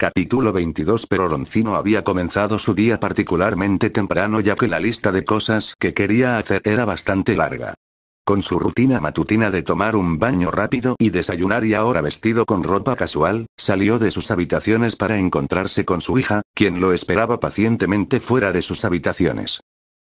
Capítulo 22 Pero Roncino había comenzado su día particularmente temprano ya que la lista de cosas que quería hacer era bastante larga. Con su rutina matutina de tomar un baño rápido y desayunar y ahora vestido con ropa casual, salió de sus habitaciones para encontrarse con su hija, quien lo esperaba pacientemente fuera de sus habitaciones.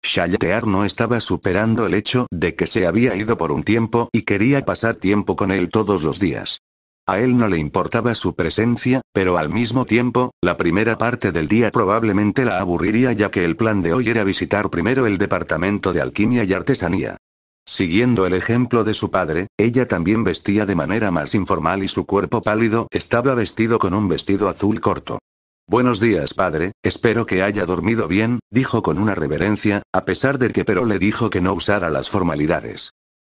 Shayatear no estaba superando el hecho de que se había ido por un tiempo y quería pasar tiempo con él todos los días. A él no le importaba su presencia, pero al mismo tiempo, la primera parte del día probablemente la aburriría ya que el plan de hoy era visitar primero el departamento de alquimia y artesanía. Siguiendo el ejemplo de su padre, ella también vestía de manera más informal y su cuerpo pálido estaba vestido con un vestido azul corto. Buenos días padre, espero que haya dormido bien, dijo con una reverencia, a pesar de que pero le dijo que no usara las formalidades.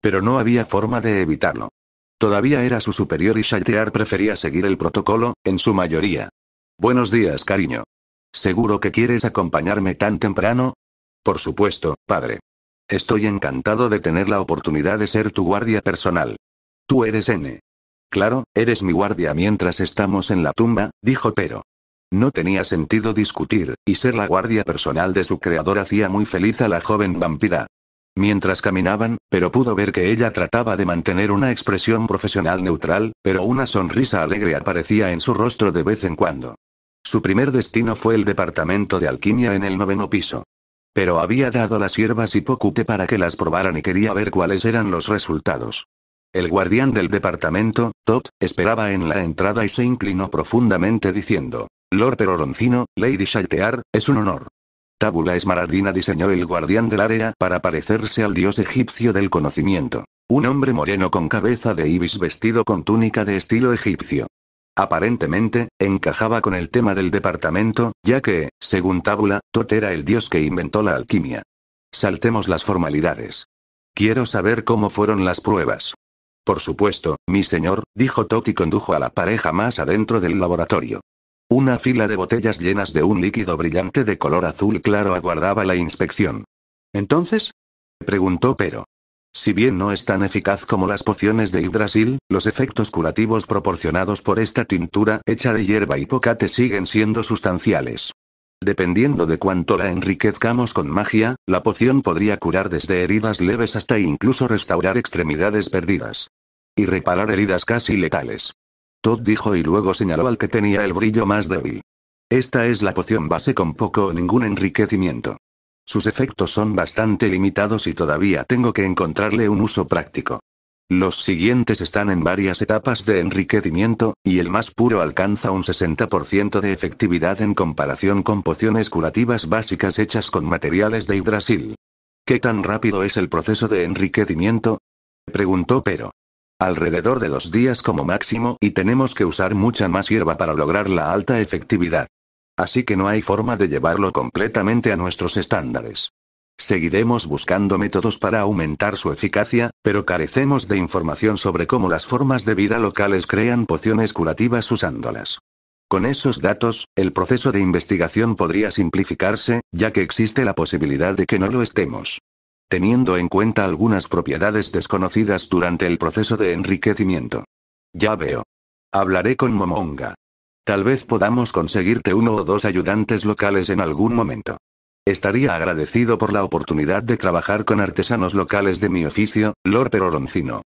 Pero no había forma de evitarlo. Todavía era su superior y Shatear prefería seguir el protocolo, en su mayoría. Buenos días, cariño. ¿Seguro que quieres acompañarme tan temprano? Por supuesto, padre. Estoy encantado de tener la oportunidad de ser tu guardia personal. Tú eres N. Claro, eres mi guardia mientras estamos en la tumba, dijo pero. No tenía sentido discutir, y ser la guardia personal de su creador hacía muy feliz a la joven vampira mientras caminaban, pero pudo ver que ella trataba de mantener una expresión profesional neutral, pero una sonrisa alegre aparecía en su rostro de vez en cuando. Su primer destino fue el departamento de alquimia en el noveno piso. Pero había dado las hierbas hipocute para que las probaran y quería ver cuáles eran los resultados. El guardián del departamento, Todd, esperaba en la entrada y se inclinó profundamente diciendo, Lord Peroroncino, Lady Shaltear, es un honor. Tábula Esmaradina diseñó el guardián del área para parecerse al dios egipcio del conocimiento. Un hombre moreno con cabeza de ibis vestido con túnica de estilo egipcio. Aparentemente, encajaba con el tema del departamento, ya que, según Tábula, Tot era el dios que inventó la alquimia. Saltemos las formalidades. Quiero saber cómo fueron las pruebas. Por supuesto, mi señor, dijo Tot y condujo a la pareja más adentro del laboratorio. Una fila de botellas llenas de un líquido brillante de color azul claro aguardaba la inspección. ¿Entonces? preguntó Pero. Si bien no es tan eficaz como las pociones de Yggdrasil, los efectos curativos proporcionados por esta tintura hecha de hierba y pocate siguen siendo sustanciales. Dependiendo de cuánto la enriquezcamos con magia, la poción podría curar desde heridas leves hasta incluso restaurar extremidades perdidas. Y reparar heridas casi letales. Todd dijo y luego señaló al que tenía el brillo más débil. Esta es la poción base con poco o ningún enriquecimiento. Sus efectos son bastante limitados y todavía tengo que encontrarle un uso práctico. Los siguientes están en varias etapas de enriquecimiento, y el más puro alcanza un 60% de efectividad en comparación con pociones curativas básicas hechas con materiales de hidrasil. ¿Qué tan rápido es el proceso de enriquecimiento? Preguntó Pero alrededor de los días como máximo y tenemos que usar mucha más hierba para lograr la alta efectividad. Así que no hay forma de llevarlo completamente a nuestros estándares. Seguiremos buscando métodos para aumentar su eficacia, pero carecemos de información sobre cómo las formas de vida locales crean pociones curativas usándolas. Con esos datos, el proceso de investigación podría simplificarse, ya que existe la posibilidad de que no lo estemos teniendo en cuenta algunas propiedades desconocidas durante el proceso de enriquecimiento. Ya veo. Hablaré con Momonga. Tal vez podamos conseguirte uno o dos ayudantes locales en algún momento. Estaría agradecido por la oportunidad de trabajar con artesanos locales de mi oficio, Lord Peroroncino.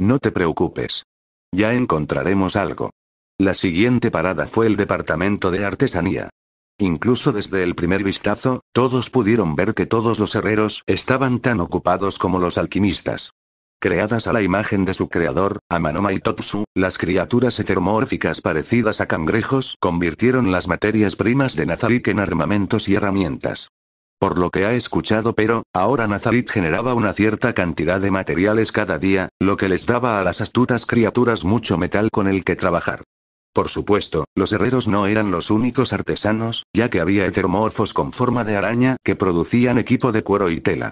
No te preocupes. Ya encontraremos algo. La siguiente parada fue el departamento de artesanía. Incluso desde el primer vistazo, todos pudieron ver que todos los herreros estaban tan ocupados como los alquimistas. Creadas a la imagen de su creador, Amanoma y Totsu, las criaturas heteromórficas parecidas a cangrejos convirtieron las materias primas de Nazarik en armamentos y herramientas. Por lo que ha escuchado pero, ahora Nazarit generaba una cierta cantidad de materiales cada día, lo que les daba a las astutas criaturas mucho metal con el que trabajar. Por supuesto, los herreros no eran los únicos artesanos, ya que había heteromorfos con forma de araña que producían equipo de cuero y tela.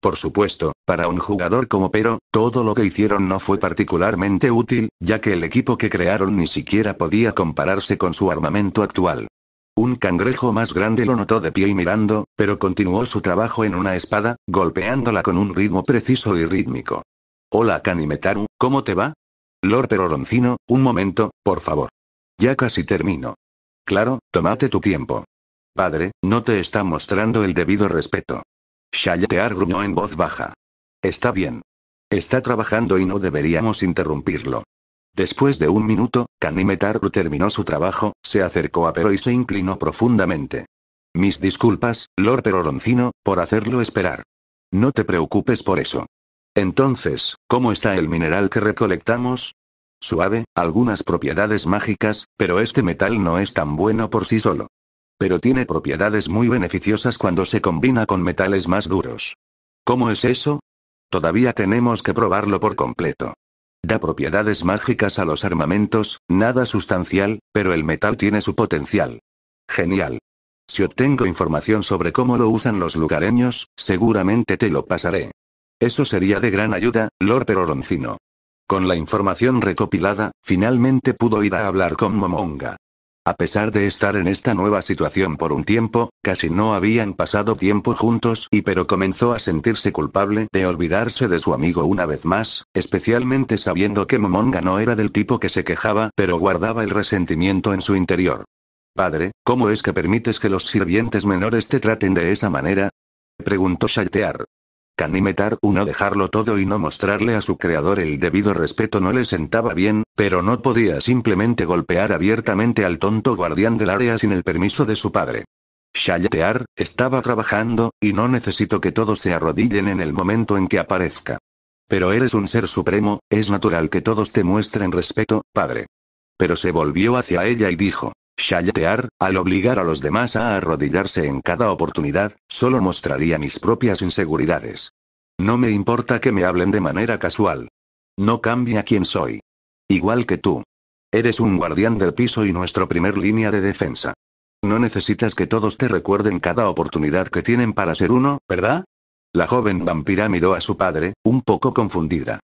Por supuesto, para un jugador como Pero, todo lo que hicieron no fue particularmente útil, ya que el equipo que crearon ni siquiera podía compararse con su armamento actual. Un cangrejo más grande lo notó de pie y mirando, pero continuó su trabajo en una espada, golpeándola con un ritmo preciso y rítmico. Hola Kanimetaru, ¿cómo te va? Lord Peroroncino, un momento, por favor. Ya casi termino. Claro, tómate tu tiempo. Padre, no te está mostrando el debido respeto. Shayatear gruñó en voz baja. Está bien. Está trabajando y no deberíamos interrumpirlo. Después de un minuto, Kanime terminó su trabajo, se acercó a Pero y se inclinó profundamente. Mis disculpas, Lord Peroroncino, por hacerlo esperar. No te preocupes por eso. Entonces, ¿cómo está el mineral que recolectamos? suave, algunas propiedades mágicas, pero este metal no es tan bueno por sí solo. Pero tiene propiedades muy beneficiosas cuando se combina con metales más duros. ¿Cómo es eso? Todavía tenemos que probarlo por completo. Da propiedades mágicas a los armamentos, nada sustancial, pero el metal tiene su potencial. Genial. Si obtengo información sobre cómo lo usan los lugareños, seguramente te lo pasaré. Eso sería de gran ayuda, Lord Peroroncino. Con la información recopilada, finalmente pudo ir a hablar con Momonga. A pesar de estar en esta nueva situación por un tiempo, casi no habían pasado tiempo juntos y pero comenzó a sentirse culpable de olvidarse de su amigo una vez más, especialmente sabiendo que Momonga no era del tipo que se quejaba pero guardaba el resentimiento en su interior. Padre, ¿cómo es que permites que los sirvientes menores te traten de esa manera? preguntó Shaltear animetar uno dejarlo todo y no mostrarle a su creador el debido respeto no le sentaba bien, pero no podía simplemente golpear abiertamente al tonto guardián del área sin el permiso de su padre. Shayatear, estaba trabajando, y no necesito que todos se arrodillen en el momento en que aparezca. Pero eres un ser supremo, es natural que todos te muestren respeto, padre. Pero se volvió hacia ella y dijo, Shayatear, al obligar a los demás a arrodillarse en cada oportunidad, solo mostraría mis propias inseguridades. No me importa que me hablen de manera casual. No cambia quién soy. Igual que tú. Eres un guardián del piso y nuestro primer línea de defensa. No necesitas que todos te recuerden cada oportunidad que tienen para ser uno, ¿verdad? La joven vampira miró a su padre, un poco confundida.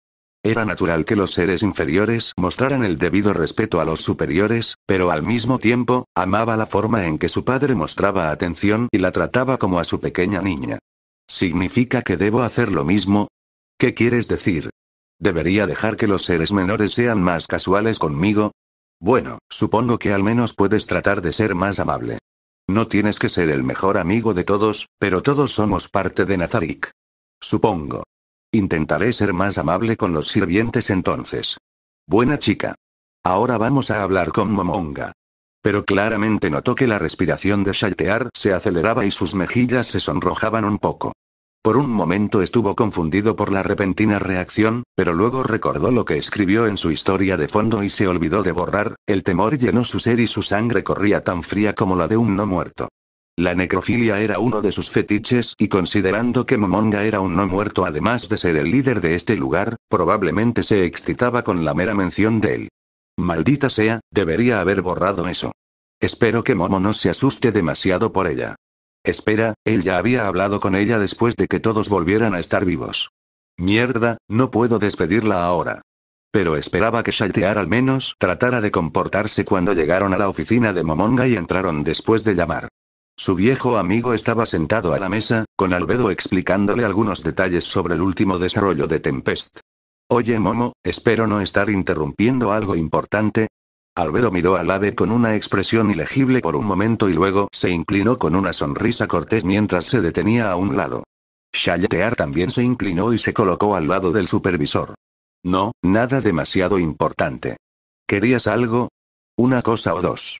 Era natural que los seres inferiores mostraran el debido respeto a los superiores, pero al mismo tiempo, amaba la forma en que su padre mostraba atención y la trataba como a su pequeña niña. ¿Significa que debo hacer lo mismo? ¿Qué quieres decir? ¿Debería dejar que los seres menores sean más casuales conmigo? Bueno, supongo que al menos puedes tratar de ser más amable. No tienes que ser el mejor amigo de todos, pero todos somos parte de Nazarick. Supongo. Intentaré ser más amable con los sirvientes entonces. Buena chica. Ahora vamos a hablar con Momonga. Pero claramente notó que la respiración de Shaltear se aceleraba y sus mejillas se sonrojaban un poco. Por un momento estuvo confundido por la repentina reacción, pero luego recordó lo que escribió en su historia de fondo y se olvidó de borrar, el temor llenó su ser y su sangre corría tan fría como la de un no muerto. La necrofilia era uno de sus fetiches y considerando que Momonga era un no muerto además de ser el líder de este lugar, probablemente se excitaba con la mera mención de él. Maldita sea, debería haber borrado eso. Espero que Momo no se asuste demasiado por ella. Espera, él ya había hablado con ella después de que todos volvieran a estar vivos. Mierda, no puedo despedirla ahora. Pero esperaba que Shaltear al menos tratara de comportarse cuando llegaron a la oficina de Momonga y entraron después de llamar. Su viejo amigo estaba sentado a la mesa, con Albedo explicándole algunos detalles sobre el último desarrollo de Tempest. Oye Momo, espero no estar interrumpiendo algo importante. Albedo miró al ave con una expresión ilegible por un momento y luego se inclinó con una sonrisa cortés mientras se detenía a un lado. Shaltear también se inclinó y se colocó al lado del supervisor. No, nada demasiado importante. ¿Querías algo? Una cosa o dos.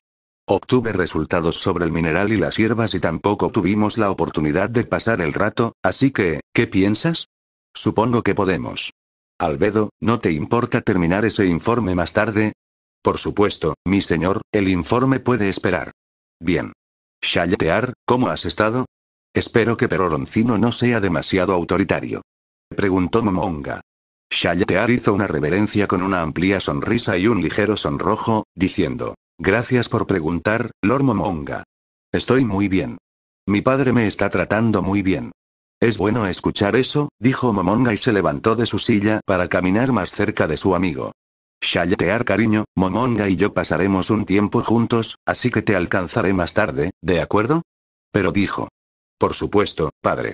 Obtuve resultados sobre el mineral y las hierbas y tampoco tuvimos la oportunidad de pasar el rato, así que, ¿qué piensas? Supongo que podemos. Albedo, ¿no te importa terminar ese informe más tarde? Por supuesto, mi señor, el informe puede esperar. Bien. Shayatear, ¿cómo has estado? Espero que Peroroncino no sea demasiado autoritario. Preguntó Momonga. Shayatear hizo una reverencia con una amplia sonrisa y un ligero sonrojo, diciendo, Gracias por preguntar, Lord Momonga. Estoy muy bien. Mi padre me está tratando muy bien. Es bueno escuchar eso, dijo Momonga y se levantó de su silla para caminar más cerca de su amigo. Shayatear, cariño, Momonga y yo pasaremos un tiempo juntos, así que te alcanzaré más tarde, ¿de acuerdo? Pero dijo. Por supuesto, padre.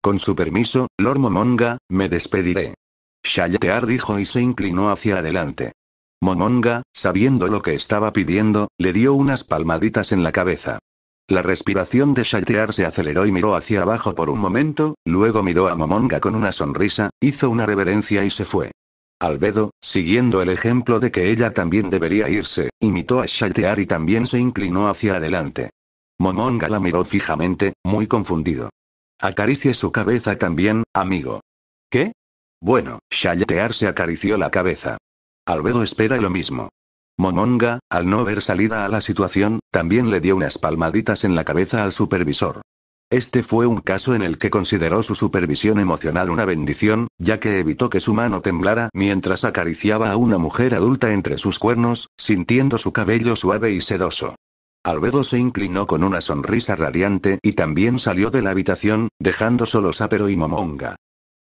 Con su permiso, Lord Momonga, me despediré. Shayatear dijo y se inclinó hacia adelante. Momonga, sabiendo lo que estaba pidiendo, le dio unas palmaditas en la cabeza. La respiración de Shaltear se aceleró y miró hacia abajo por un momento, luego miró a Momonga con una sonrisa, hizo una reverencia y se fue. Albedo, siguiendo el ejemplo de que ella también debería irse, imitó a Shaltear y también se inclinó hacia adelante. Momonga la miró fijamente, muy confundido. Acaricie su cabeza también, amigo. ¿Qué? Bueno, Shaltear se acarició la cabeza. Albedo espera lo mismo. Momonga, al no ver salida a la situación, también le dio unas palmaditas en la cabeza al supervisor. Este fue un caso en el que consideró su supervisión emocional una bendición, ya que evitó que su mano temblara mientras acariciaba a una mujer adulta entre sus cuernos, sintiendo su cabello suave y sedoso. Albedo se inclinó con una sonrisa radiante y también salió de la habitación, dejando solo a Pero y Momonga.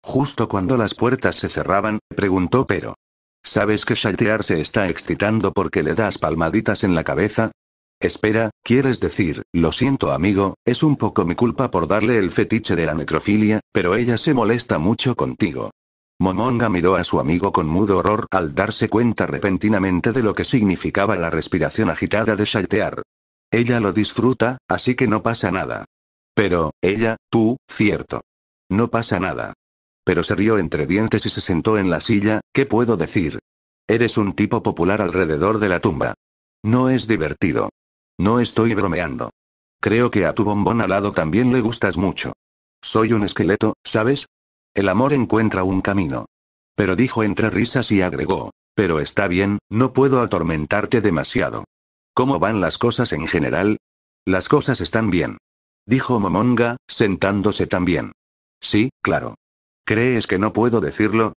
Justo cuando las puertas se cerraban, preguntó Pero. ¿Sabes que Shaltear se está excitando porque le das palmaditas en la cabeza? Espera, quieres decir, lo siento amigo, es un poco mi culpa por darle el fetiche de la necrofilia, pero ella se molesta mucho contigo. Momonga miró a su amigo con mudo horror al darse cuenta repentinamente de lo que significaba la respiración agitada de Shaltear. Ella lo disfruta, así que no pasa nada. Pero, ella, tú, cierto. No pasa nada. Pero se rió entre dientes y se sentó en la silla, ¿qué puedo decir? Eres un tipo popular alrededor de la tumba. No es divertido. No estoy bromeando. Creo que a tu bombón alado también le gustas mucho. Soy un esqueleto, ¿sabes? El amor encuentra un camino. Pero dijo entre risas y agregó, pero está bien, no puedo atormentarte demasiado. ¿Cómo van las cosas en general? Las cosas están bien. Dijo Momonga, sentándose también. Sí, claro. ¿Crees que no puedo decirlo?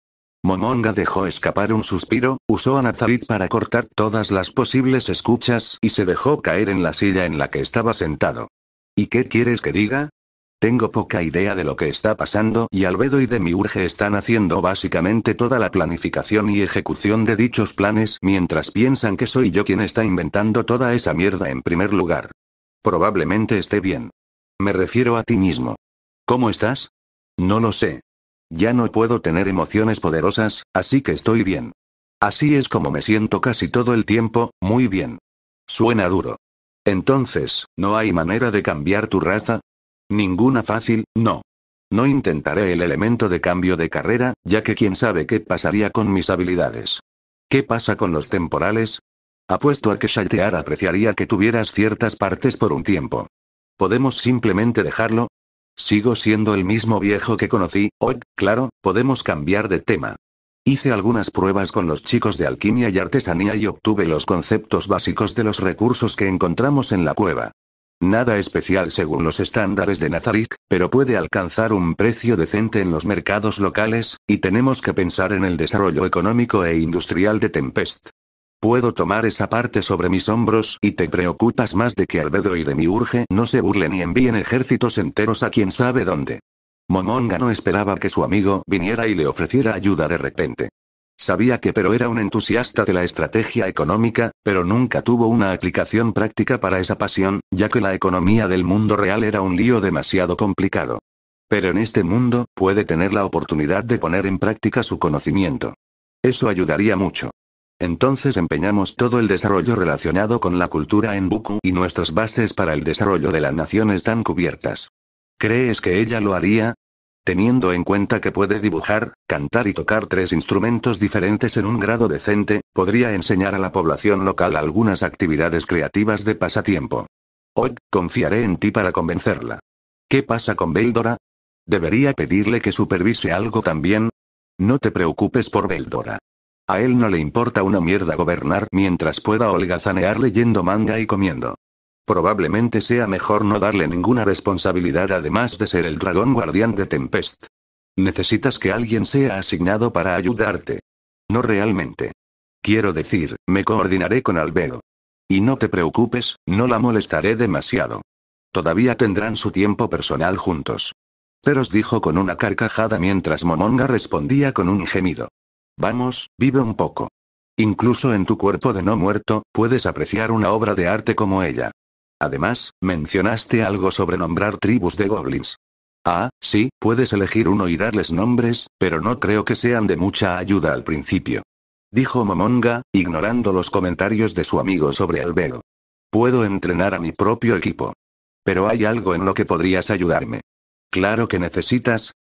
Momonga dejó escapar un suspiro, usó a Nazarit para cortar todas las posibles escuchas y se dejó caer en la silla en la que estaba sentado. ¿Y qué quieres que diga? Tengo poca idea de lo que está pasando y Albedo y Demiurge están haciendo básicamente toda la planificación y ejecución de dichos planes mientras piensan que soy yo quien está inventando toda esa mierda en primer lugar. Probablemente esté bien. Me refiero a ti mismo. ¿Cómo estás? No lo sé. Ya no puedo tener emociones poderosas, así que estoy bien. Así es como me siento casi todo el tiempo, muy bien. Suena duro. Entonces, ¿no hay manera de cambiar tu raza? Ninguna fácil, no. No intentaré el elemento de cambio de carrera, ya que quién sabe qué pasaría con mis habilidades. ¿Qué pasa con los temporales? Apuesto a que Shaltear apreciaría que tuvieras ciertas partes por un tiempo. Podemos simplemente dejarlo, Sigo siendo el mismo viejo que conocí, hoy, claro, podemos cambiar de tema. Hice algunas pruebas con los chicos de alquimia y artesanía y obtuve los conceptos básicos de los recursos que encontramos en la cueva. Nada especial según los estándares de Nazarick, pero puede alcanzar un precio decente en los mercados locales, y tenemos que pensar en el desarrollo económico e industrial de Tempest. Puedo tomar esa parte sobre mis hombros y te preocupas más de que Albedo y de mi urge no se burlen y envíen ejércitos enteros a quien sabe dónde. Momonga no esperaba que su amigo viniera y le ofreciera ayuda de repente. Sabía que Pero era un entusiasta de la estrategia económica, pero nunca tuvo una aplicación práctica para esa pasión, ya que la economía del mundo real era un lío demasiado complicado. Pero en este mundo, puede tener la oportunidad de poner en práctica su conocimiento. Eso ayudaría mucho. Entonces empeñamos todo el desarrollo relacionado con la cultura en Buku y nuestras bases para el desarrollo de la nación están cubiertas. ¿Crees que ella lo haría? Teniendo en cuenta que puede dibujar, cantar y tocar tres instrumentos diferentes en un grado decente, podría enseñar a la población local algunas actividades creativas de pasatiempo. Hoy, confiaré en ti para convencerla. ¿Qué pasa con Beldora? ¿Debería pedirle que supervise algo también? No te preocupes por Beldora. A él no le importa una mierda gobernar mientras pueda holgazanear leyendo manga y comiendo. Probablemente sea mejor no darle ninguna responsabilidad además de ser el dragón guardián de Tempest. Necesitas que alguien sea asignado para ayudarte. No realmente. Quiero decir, me coordinaré con Albedo. Y no te preocupes, no la molestaré demasiado. Todavía tendrán su tiempo personal juntos. Peros dijo con una carcajada mientras Momonga respondía con un gemido. Vamos, vive un poco. Incluso en tu cuerpo de no muerto, puedes apreciar una obra de arte como ella. Además, mencionaste algo sobre nombrar tribus de goblins. Ah, sí, puedes elegir uno y darles nombres, pero no creo que sean de mucha ayuda al principio. Dijo Momonga, ignorando los comentarios de su amigo sobre Albedo. Puedo entrenar a mi propio equipo. Pero hay algo en lo que podrías ayudarme. Claro que necesitas,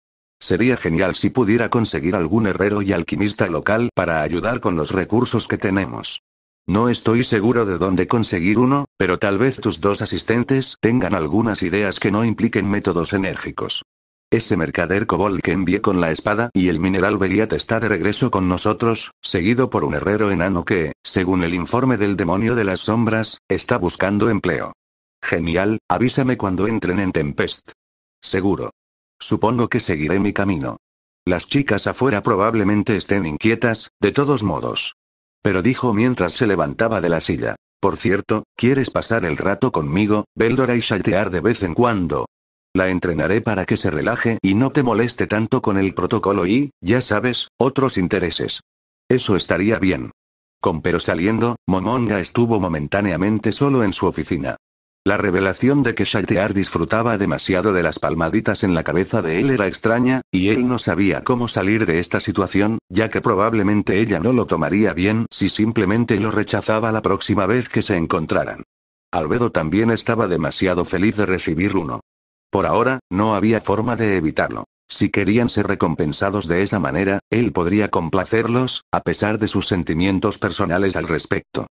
Sería genial si pudiera conseguir algún herrero y alquimista local para ayudar con los recursos que tenemos. No estoy seguro de dónde conseguir uno, pero tal vez tus dos asistentes tengan algunas ideas que no impliquen métodos enérgicos. Ese mercader cobol que envié con la espada y el mineral Beliat está de regreso con nosotros, seguido por un herrero enano que, según el informe del demonio de las sombras, está buscando empleo. Genial, avísame cuando entren en Tempest. Seguro. Supongo que seguiré mi camino. Las chicas afuera probablemente estén inquietas, de todos modos. Pero dijo mientras se levantaba de la silla. Por cierto, ¿quieres pasar el rato conmigo, Beldora y chatear de vez en cuando? La entrenaré para que se relaje y no te moleste tanto con el protocolo y, ya sabes, otros intereses. Eso estaría bien. Con pero saliendo, Momonga estuvo momentáneamente solo en su oficina. La revelación de que Shatear disfrutaba demasiado de las palmaditas en la cabeza de él era extraña, y él no sabía cómo salir de esta situación, ya que probablemente ella no lo tomaría bien si simplemente lo rechazaba la próxima vez que se encontraran. Albedo también estaba demasiado feliz de recibir uno. Por ahora, no había forma de evitarlo. Si querían ser recompensados de esa manera, él podría complacerlos, a pesar de sus sentimientos personales al respecto.